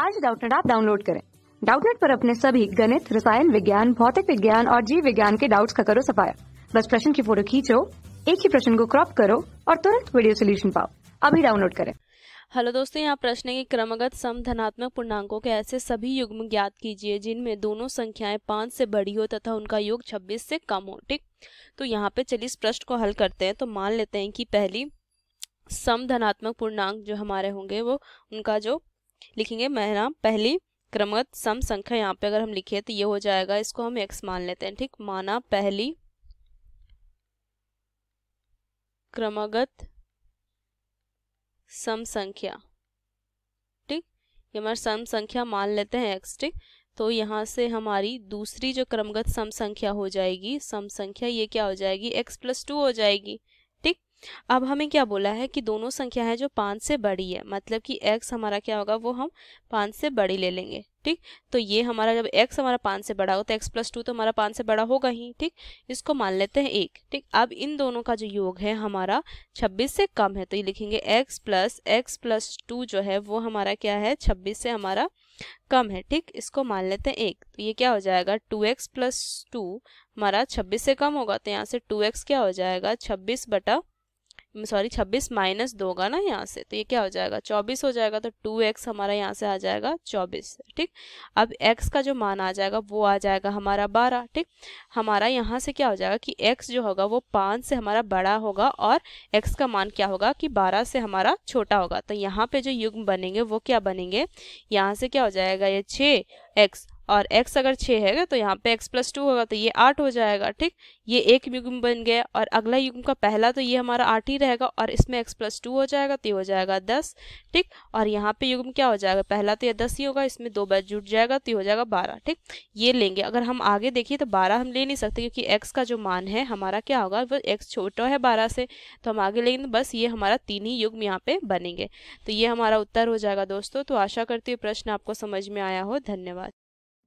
आज डाउटनेट आप डाउनलोड करें डाउटनेट पर अपने सभी गणित रसायन विज्ञान भौतिक विज्ञान और जीव विज्ञान के डाउट्स का करो सफाया बस प्रश्न की फोटो खींचो एक ही प्रश्न को क्रॉप करो और तुरंत वीडियो सोल्यूशन पाओ अभी डाउनलोड करें हेलो दोस्तों यहाँ प्रश्न के क्रमगत सम धनात्मक पूर्णांकों के ऐसे सभी युग्म ज्ञात कीजिए जिनमें दोनों संख्याएं पांच से बड़ी हो तथा उनका योग छब्बीस से कम हो ठीक तो यहाँ पे चलिए इस प्रश्न को हल करते हैं तो मान लेते हैं कि पहली सम धनात्मक पूर्णांक जो हमारे होंगे वो उनका जो लिखेंगे मैं पहली क्रमगत सम संख्या यहाँ पे अगर हम लिखे तो ये हो जाएगा इसको हम एक्स मान लेते हैं ठीक माना पहली क्रमगत सम संख्या ठीक ये हमारे सम संख्या मान लेते हैं एक्स ठीक तो यहाँ से हमारी दूसरी जो क्रमगत सम संख्या हो जाएगी सम संख्या ये क्या हो जाएगी एक्स प्लस टू हो जाएगी अब हमें क्या बोला है कि दोनों संख्या है जो पाँच से बड़ी है मतलब कि एक्स हमारा क्या होगा वो हम पाँच से बड़ी ले लेंगे ठीक तो ये हमारा जब एक्स हमारा पाँच से बड़ा हो तो एक्स प्लस टू तो हमारा पाँच से बड़ा होगा ही ठीक इसको मान लेते हैं एक ठीक अब इन दोनों का जो योग है हमारा छब्बीस से कम है तो ये लिखेंगे x plus x plus two जो है वो हमारा क्या है छब्बीस से हमारा कम है ठीक इसको मान लेते हैं एक तो ये क्या हो जाएगा टू एक्स प्लस टू हमारा छब्बीस से कम होगा तो यहाँ से टू एक्स क्या हो जाएगा छब्बीस बटा सॉरी छब्बीस माइनस दो होगा ना यहाँ से तो ये क्या हो जाएगा चौबीस हो जाएगा तो टू एक्स हमारा यहाँ से आ जाएगा चौबीस ठीक अब एक्स का जो मान आ जाएगा वो आ जाएगा हमारा बारह ठीक हमारा यहाँ से क्या हो जाएगा कि एक्स जो होगा वो पाँच से हमारा बड़ा होगा और एक्स का मान क्या होगा कि बारह से हमारा छोटा होगा तो यहाँ पे जो युग्म बनेंगे वो क्या बनेंगे यहाँ से क्या हो जाएगा ये छः एक्स और x अगर छः है तो यहाँ पे x प्लस टू होगा तो ये आठ हो जाएगा ठीक ये एक युग्म बन गया और अगला युग्म का पहला तो ये हमारा आठ ही रहेगा और इसमें x प्लस टू हो जाएगा तो ये हो जाएगा दस ठीक और यहाँ पे युग्म क्या हो जाएगा पहला तो ये दस ही होगा इसमें दो बार जुट जाएगा तो ये हो जाएगा बारह ठीक ये लेंगे अगर हम आगे देखिए तो बारह हम ले नहीं सकते क्योंकि एक्स का जो मान है हमारा क्या होगा वो एक्स छोटा है बारह से तो हम आगे लेंगे तो बस ये हमारा तीन ही युग्म यहाँ पर बनेंगे तो ये हमारा उत्तर हो जाएगा दोस्तों तो आशा करती हूँ प्रश्न आपको समझ में आया हो धन्यवाद